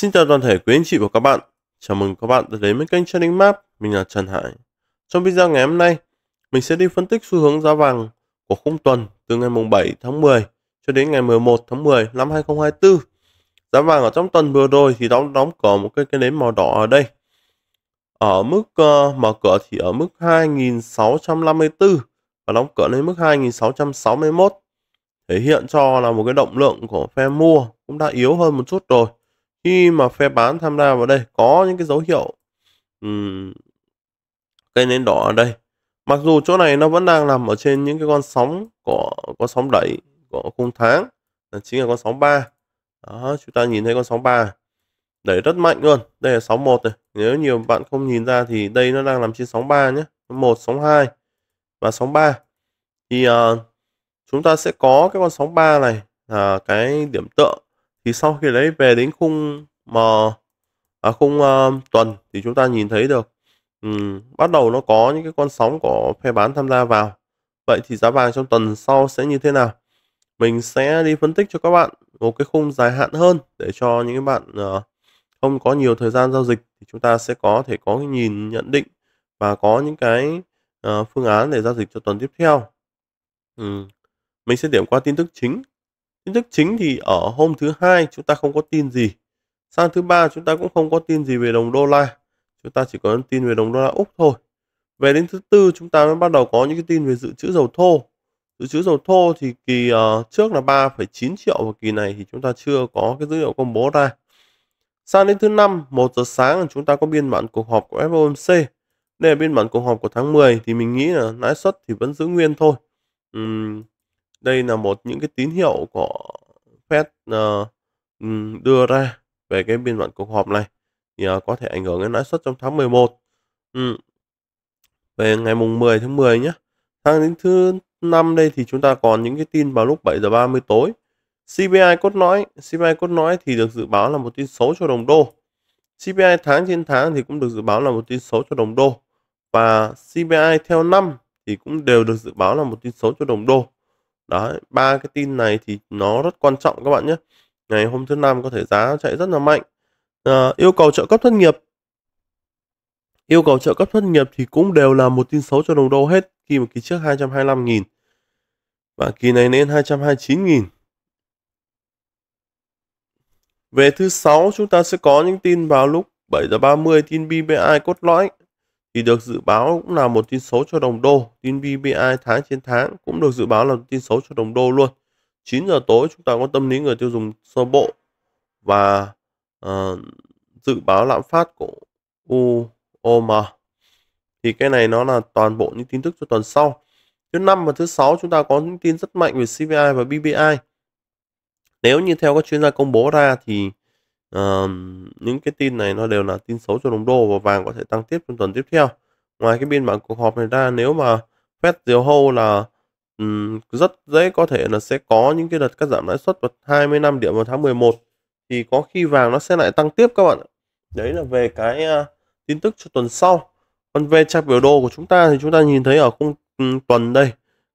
Xin chào toàn thể quý anh chị và các bạn. Chào mừng các bạn đã đến với kênh Trading Map. Mình là Trần Hải. Trong video ngày hôm nay, mình sẽ đi phân tích xu hướng giá vàng của khung tuần từ ngày mùng 7 tháng 10 cho đến ngày 11 tháng 10 năm 2024. Giá vàng ở trong tuần vừa rồi thì đóng đóng cửa một cái cái nến màu đỏ ở đây. Ở mức uh, mở cửa thì ở mức 2654 và đóng cửa lên mức 2661 thể hiện cho là một cái động lượng của phe mua cũng đã yếu hơn một chút rồi khi mà phe bán tham gia vào đây có những cái dấu hiệu um, cây nến đỏ ở đây mặc dù chỗ này nó vẫn đang nằm ở trên những cái con sóng của có sóng đẩy của khung tháng chính là con sóng 3 đó chúng ta nhìn thấy con sóng 3 đẩy rất mạnh luôn đây là sóng 1 này nếu nhiều bạn không nhìn ra thì đây nó đang nằm trên sóng 3 nhé một sóng 2 và sóng 3 thì uh, chúng ta sẽ có cái con sóng 3 này là cái điểm tượng thì sau khi đấy về đến khung mà ờ, à, khung uh, tuần thì chúng ta nhìn thấy được um, bắt đầu nó có những cái con sóng của phe bán tham gia vào vậy thì giá vàng trong tuần sau sẽ như thế nào mình sẽ đi phân tích cho các bạn một cái khung dài hạn hơn để cho những bạn uh, không có nhiều thời gian giao dịch thì chúng ta sẽ có thể có cái nhìn nhận định và có những cái uh, phương án để giao dịch cho tuần tiếp theo. Ừ. Mình sẽ điểm qua tin tức chính tin tức chính thì ở hôm thứ hai chúng ta không có tin gì sang thứ ba chúng ta cũng không có tin gì về đồng đô la chúng ta chỉ có tin về đồng đô la úc thôi về đến thứ tư chúng ta mới bắt đầu có những cái tin về dự trữ dầu thô dự trữ dầu thô thì kỳ uh, trước là 3,9 triệu và kỳ này thì chúng ta chưa có cái dữ liệu công bố ra sang đến thứ năm 1 giờ sáng chúng ta có biên bản cuộc họp của FOMC đây là biên bản cuộc họp của tháng 10 thì mình nghĩ là lãi suất thì vẫn giữ nguyên thôi uhm, đây là một những cái tín hiệu của Fed uh, đưa ra về cái biên bản cuộc họp này thì uh, có thể ảnh hưởng đến lãi suất trong tháng 11 ừ. về ngày mùng 10 tháng 10 nhé Tháng đến thứ năm đây thì chúng ta còn những cái tin vào lúc 7 giờ 30 tối CPI cốt lõi CPI cốt lõi thì được dự báo là một tin xấu cho đồng đô CPI tháng trên tháng thì cũng được dự báo là một tin xấu cho đồng đô và CPI theo năm thì cũng đều được dự báo là một tin xấu cho đồng đô đó ba cái tin này thì nó rất quan trọng các bạn nhé ngày hôm thứ năm có thể giá chạy rất là mạnh à, yêu cầu trợ cấp thất nghiệp yêu cầu trợ cấp thất nghiệp thì cũng đều là một tin xấu cho đồng đô hết khi mà kỳ trước 225.000 và kỳ này lên 229.000 về thứ sáu chúng ta sẽ có những tin vào lúc 7 giờ 30 tin BBI cốt lõi thì được dự báo cũng là một tin xấu cho đồng đô. Tin BBI tháng trên tháng cũng được dự báo là tin xấu cho đồng đô luôn. 9 giờ tối chúng ta có tâm lý người tiêu dùng sơ bộ và uh, dự báo lạm phát của UOM. Thì cái này nó là toàn bộ những tin tức cho tuần sau. Thứ năm và thứ sáu chúng ta có những tin rất mạnh về CPI và BBI. Nếu như theo các chuyên gia công bố ra thì Ờ, những cái tin này nó đều là tin xấu cho đồng đô và vàng có thể tăng tiếp trong tuần tiếp theo. Ngoài cái biên bản cuộc họp này ra nếu mà Fed diều hâu là um, rất dễ có thể là sẽ có những cái đợt cắt giảm lãi suất vào 20 năm điểm vào tháng 11 thì có khi vàng nó sẽ lại tăng tiếp các bạn Đấy là về cái uh, tin tức cho tuần sau. Còn về chart biểu đồ của chúng ta thì chúng ta nhìn thấy ở khung um, tuần đây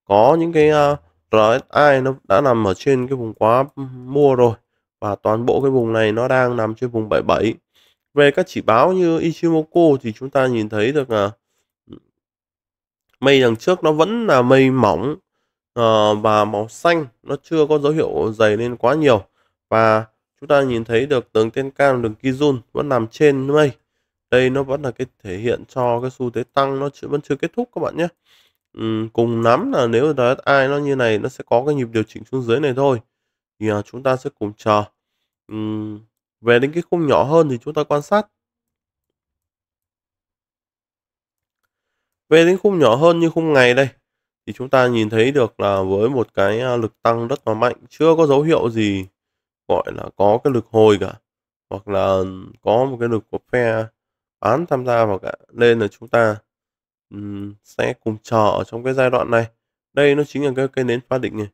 có những cái uh, RSI nó đã nằm ở trên cái vùng quá mua rồi và toàn bộ cái vùng này nó đang nằm trên vùng 77 về các chỉ báo như Ichimoku thì chúng ta nhìn thấy được là mây đằng trước nó vẫn là mây mỏng ờ, và màu xanh nó chưa có dấu hiệu dày lên quá nhiều và chúng ta nhìn thấy được đường Tenkan đường Kijun vẫn nằm trên mây đây nó vẫn là cái thể hiện cho cái xu thế tăng nó chưa, vẫn chưa kết thúc các bạn nhé ừ, cùng nắm là nếu RSI nó như này nó sẽ có cái nhịp điều chỉnh xuống dưới này thôi thì à, chúng ta sẽ cùng chờ Ừm, về đến cái khung nhỏ hơn thì chúng ta quan sát Về đến khung nhỏ hơn như khung ngày đây thì chúng ta nhìn thấy được là với một cái lực tăng rất là mạnh, chưa có dấu hiệu gì gọi là có cái lực hồi cả hoặc là có một cái lực của phe bán tham gia vào cả nên là chúng ta sẽ cùng chờ ở trong cái giai đoạn này. Đây nó chính là cái cây nến phá định này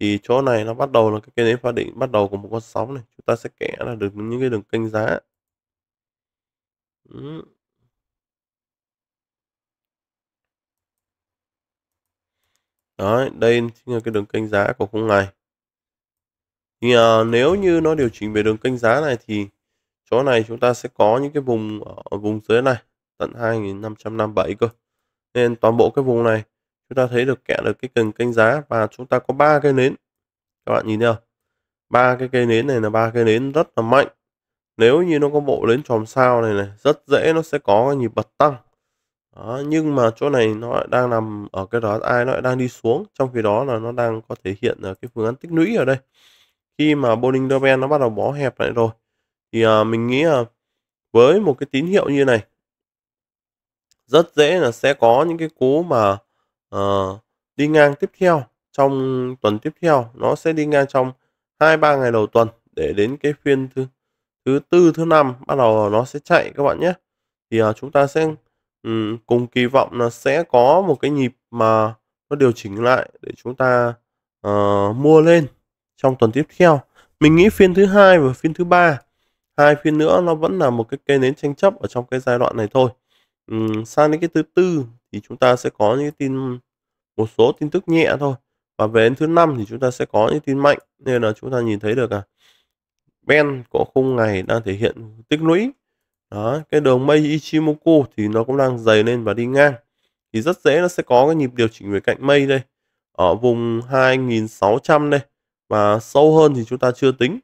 thì chỗ này nó bắt đầu là cái cây nến pha định bắt đầu của một con sóng này chúng ta sẽ kẻ là được những cái đường kênh giá đó đây chính là cái đường kênh giá của khung này. Thì à, nếu như nó điều chỉnh về đường kênh giá này thì chỗ này chúng ta sẽ có những cái vùng ở vùng dưới này tận 2557 cơ. Nên toàn bộ cái vùng này chúng ta thấy được kẻ được cái cần kênh giá và chúng ta có ba cây nến các bạn nhìn thấy không ba cái cây nến này là ba cây nến rất là mạnh nếu như nó có bộ nến tròn sao này này rất dễ nó sẽ có cái nhịp bật tăng đó, nhưng mà chỗ này nó lại đang nằm ở cái đó ai nó lại đang đi xuống trong khi đó là nó đang có thể hiện ở cái phương án tích lũy ở đây khi mà Bollinger Band nó bắt đầu bó hẹp lại rồi thì à, mình nghĩ là với một cái tín hiệu như này rất dễ là sẽ có những cái cú mà Ờ, đi ngang tiếp theo trong tuần tiếp theo nó sẽ đi ngang trong hai ba ngày đầu tuần để đến cái phiên thứ thứ tư thứ năm bắt đầu nó sẽ chạy các bạn nhé thì uh, chúng ta sẽ um, cùng kỳ vọng là sẽ có một cái nhịp mà nó điều chỉnh lại để chúng ta uh, mua lên trong tuần tiếp theo mình nghĩ phiên thứ hai và phiên thứ ba hai phiên nữa nó vẫn là một cái cây nến tranh chấp ở trong cái giai đoạn này thôi Ừ, sang đến cái thứ tư thì chúng ta sẽ có những tin một số tin tức nhẹ thôi và về đến thứ năm thì chúng ta sẽ có những tin mạnh nên là chúng ta nhìn thấy được à Ben của khung ngày đang thể hiện tích lũy đó cái đường mây Ichimoku thì nó cũng đang dày lên và đi ngang thì rất dễ nó sẽ có cái nhịp điều chỉnh về cạnh mây đây ở vùng 2600 đây và sâu hơn thì chúng ta chưa tính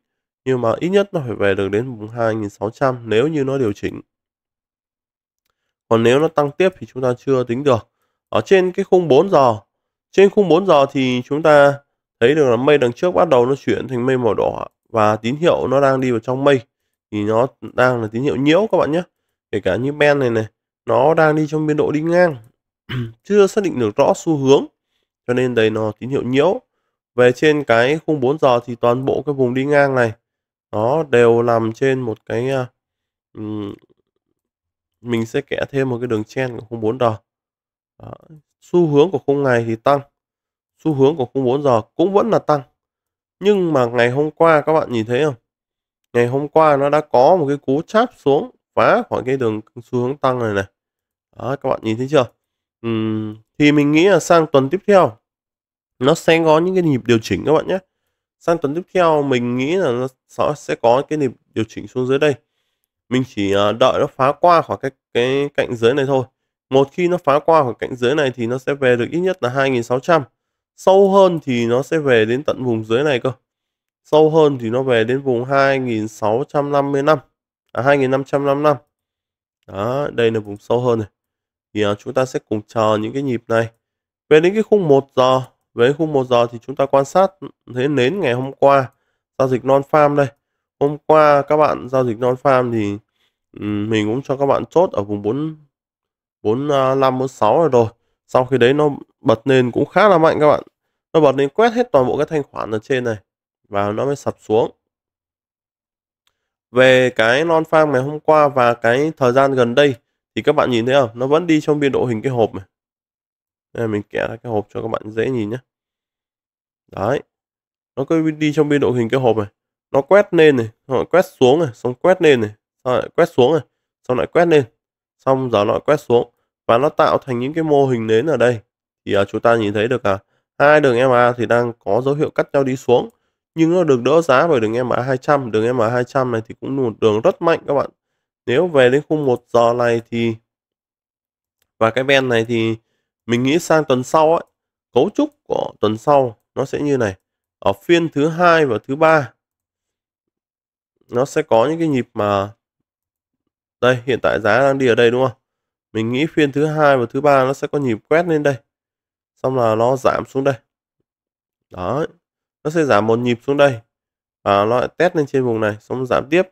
nhưng mà ít nhất nó phải về được đến vùng 2600 nếu như nó điều chỉnh còn nếu nó tăng tiếp thì chúng ta chưa tính được ở trên cái khung 4 giờ trên khung 4 giờ thì chúng ta thấy được là mây đằng trước bắt đầu nó chuyển thành mây màu đỏ và tín hiệu nó đang đi vào trong mây thì nó đang là tín hiệu nhiễu các bạn nhé kể cả như ben này này nó đang đi trong biên độ đi ngang chưa xác định được rõ xu hướng cho nên đây nó tín hiệu nhiễu về trên cái khung 4 giờ thì toàn bộ cái vùng đi ngang này nó đều nằm trên một cái à, mình sẽ kẻ thêm một cái đường chen của khung 4 giờ Đó. xu hướng của khung ngày thì tăng xu hướng của khung 4 giờ cũng vẫn là tăng nhưng mà ngày hôm qua các bạn nhìn thấy không ngày hôm qua nó đã có một cái cú cháp xuống phá khỏi cái đường xu hướng tăng này này Đó, các bạn nhìn thấy chưa uhm, thì mình nghĩ là sang tuần tiếp theo nó sẽ có những cái nhịp điều chỉnh các bạn nhé sang tuần tiếp theo mình nghĩ là nó sẽ có cái nhịp điều chỉnh xuống dưới đây mình chỉ à, đợi nó phá qua khỏi cái cái cạnh dưới này thôi một khi nó phá qua khỏi cạnh dưới này thì nó sẽ về được ít nhất là 2600 sâu hơn thì nó sẽ về đến tận vùng dưới này cơ sâu hơn thì nó về đến vùng 2650 năm à 2555 đó đây là vùng sâu hơn này thì à, chúng ta sẽ cùng chờ những cái nhịp này về đến cái khung 1 giờ về khung 1 giờ thì chúng ta quan sát thế nến ngày hôm qua giao dịch non farm đây hôm qua các bạn giao dịch non farm thì mình cũng cho các bạn chốt ở vùng 4 45 46 rồi rồi. Sau khi đấy nó bật lên cũng khá là mạnh các bạn. Nó bật lên quét hết toàn bộ các thanh khoản ở trên này và nó mới sập xuống. Về cái non farm ngày hôm qua và cái thời gian gần đây thì các bạn nhìn thấy không? Nó vẫn đi trong biên độ hình cái hộp này. Đây mình kẻ ra cái hộp cho các bạn dễ nhìn nhé. Đấy. Nó cứ đi trong biên độ hình cái hộp này nó quét lên này xong lại quét xuống này xong quét lên này xong lại quét xuống này xong lại quét lên xong giờ nó lại quét xuống và nó tạo thành những cái mô hình nến ở đây thì uh, chúng ta nhìn thấy được là hai đường EMA thì đang có dấu hiệu cắt nhau đi xuống nhưng nó được đỡ giá bởi đường MA 200 đường MA 200 này thì cũng một đường rất mạnh các bạn nếu về đến khung một giờ này thì và cái ven này thì mình nghĩ sang tuần sau ấy, cấu trúc của tuần sau nó sẽ như này ở phiên thứ hai và thứ ba nó sẽ có những cái nhịp mà đây hiện tại giá đang đi ở đây đúng không mình nghĩ phiên thứ hai và thứ ba nó sẽ có nhịp quét lên đây xong là nó giảm xuống đây đó nó sẽ giảm một nhịp xuống đây và nó lại test lên trên vùng này xong giảm tiếp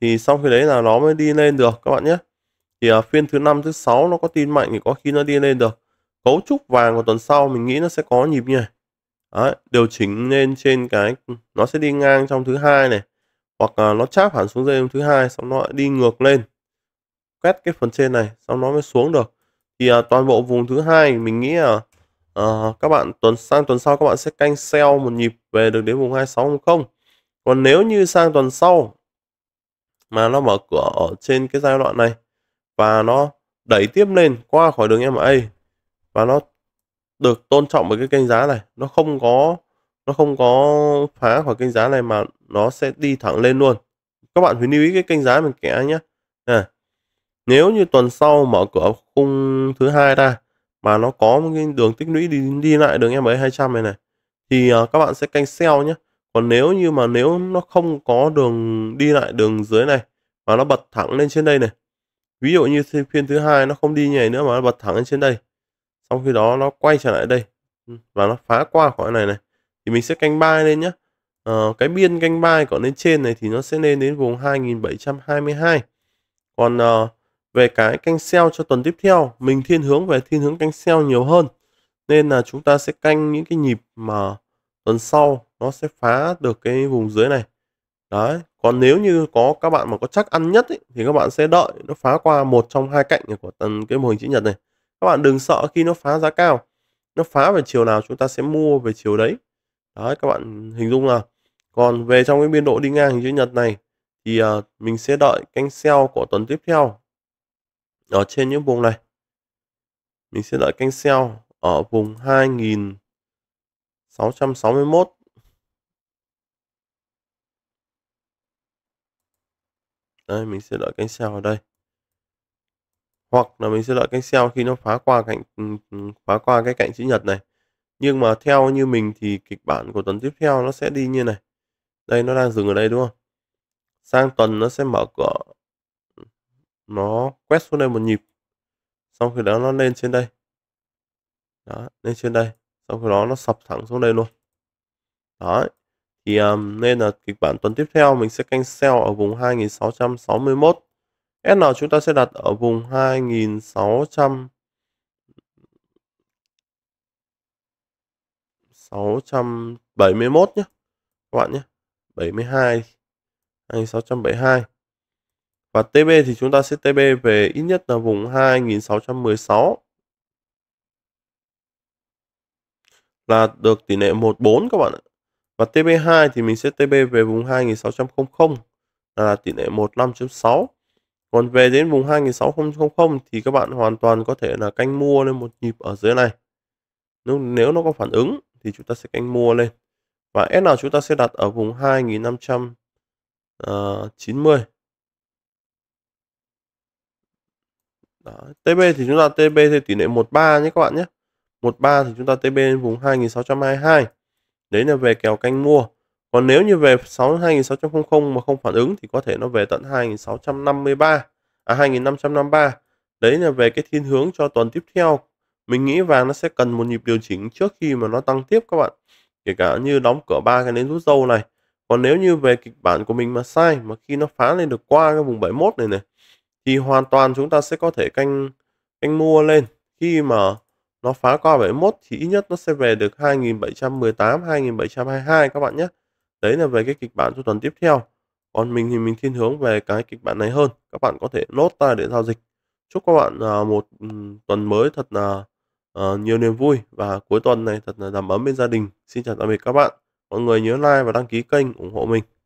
thì sau khi đấy là nó mới đi lên được các bạn nhé thì ở à, phiên thứ năm thứ sáu nó có tin mạnh thì có khi nó đi lên được cấu trúc vàng của tuần sau mình nghĩ nó sẽ có nhịp như này Đấy, điều chỉnh lên trên cái nó sẽ đi ngang trong thứ hai này hoặc là nó chắp hẳn xuống dây êm thứ hai xong nó đi ngược lên quét cái phần trên này xong nó mới xuống được thì à, toàn bộ vùng thứ hai mình nghĩ là à, các bạn tuần sang tuần sau các bạn sẽ canh sell một nhịp về được đến vùng 2600 còn nếu như sang tuần sau mà nó mở cửa ở trên cái giai đoạn này và nó đẩy tiếp lên qua khỏi đường MA và nó được tôn trọng bởi cái kênh giá này nó không có nó không có phá khỏi kênh giá này mà nó sẽ đi thẳng lên luôn các bạn phải lưu ý cái kênh giá mình kẻ nhé à, nếu như tuần sau mở cửa khung thứ hai ra mà nó có một cái đường tích lũy đi đi lại đường em ấy 200 này này thì uh, các bạn sẽ canh sell nhé còn nếu như mà nếu nó không có đường đi lại đường dưới này mà nó bật thẳng lên trên đây này ví dụ như phiên thứ hai nó không đi nhảy nữa mà nó bật thẳng lên trên đây sau khi đó nó quay trở lại đây ừ, và nó phá qua khỏi này này thì mình sẽ canh buy lên nhé uh, ờ, cái biên canh buy còn lên trên này thì nó sẽ lên đến vùng 2722 còn uh, về cái canh sell cho tuần tiếp theo mình thiên hướng về thiên hướng canh sell nhiều hơn nên là chúng ta sẽ canh những cái nhịp mà tuần sau nó sẽ phá được cái vùng dưới này đấy còn nếu như có các bạn mà có chắc ăn nhất ấy, thì các bạn sẽ đợi nó phá qua một trong hai cạnh của tần cái mô hình chữ nhật này các bạn đừng sợ khi nó phá giá cao nó phá về chiều nào chúng ta sẽ mua về chiều đấy Đấy các bạn hình dung là còn về trong cái biên độ đi ngang hình chữ nhật này thì uh, mình sẽ đợi canh sell của tuần tiếp theo ở trên những vùng này. Mình sẽ đợi canh sell ở vùng 2661 Đây, mình sẽ đợi canh sell ở đây. Hoặc là mình sẽ đợi canh sell khi nó phá qua cạnh ừ, ừ, phá qua cái cạnh chữ nhật này nhưng mà theo như mình thì kịch bản của tuần tiếp theo nó sẽ đi như này đây nó đang dừng ở đây đúng không sang tuần nó sẽ mở cửa nó quét xuống đây một nhịp sau khi đó nó lên trên đây đó lên trên đây sau khi đó nó sập thẳng xuống đây luôn đó thì um, nên là kịch bản tuần tiếp theo mình sẽ canh sell ở vùng 2661 SN chúng ta sẽ đặt ở vùng 2600 671 nhé các bạn nhé 72 hay 672 và TB thì chúng ta sẽ TB về ít nhất là vùng 2616 là được tỷ lệ 14 các bạn ạ. Và TB2 thì mình sẽ TB về vùng 2600 là tỷ lệ 15.6. Còn về đến vùng 2600 thì các bạn hoàn toàn có thể là canh mua lên một nhịp ở dưới này. Nếu, nếu nó có phản ứng thì chúng ta sẽ canh mua lên và S nào chúng ta sẽ đặt ở vùng 2590 ờ, Đó. TB thì chúng ta TB theo tỷ lệ 13 nhé các bạn nhé 13 thì chúng ta TB lên vùng 2622 đấy là về kèo canh mua còn nếu như về 6 2600 mà không phản ứng thì có thể nó về tận 2653 à 2553 đấy là về cái thiên hướng cho tuần tiếp theo mình nghĩ vàng nó sẽ cần một nhịp điều chỉnh trước khi mà nó tăng tiếp các bạn. Kể cả như đóng cửa ba cái nến rút dâu này. Còn nếu như về kịch bản của mình mà sai mà khi nó phá lên được qua cái vùng 71 này này thì hoàn toàn chúng ta sẽ có thể canh canh mua lên khi mà nó phá qua 71 thì ít nhất nó sẽ về được 2718 2722 các bạn nhé. Đấy là về cái kịch bản cho tuần tiếp theo. Còn mình thì mình thiên hướng về cái kịch bản này hơn. Các bạn có thể nốt ta để giao dịch. Chúc các bạn à, một tuần mới thật là uh, nhiều niềm vui và cuối tuần này thật là đầm ấm bên gia đình. Xin chào tạm biệt các bạn. Mọi người nhớ like và đăng ký kênh ủng hộ mình.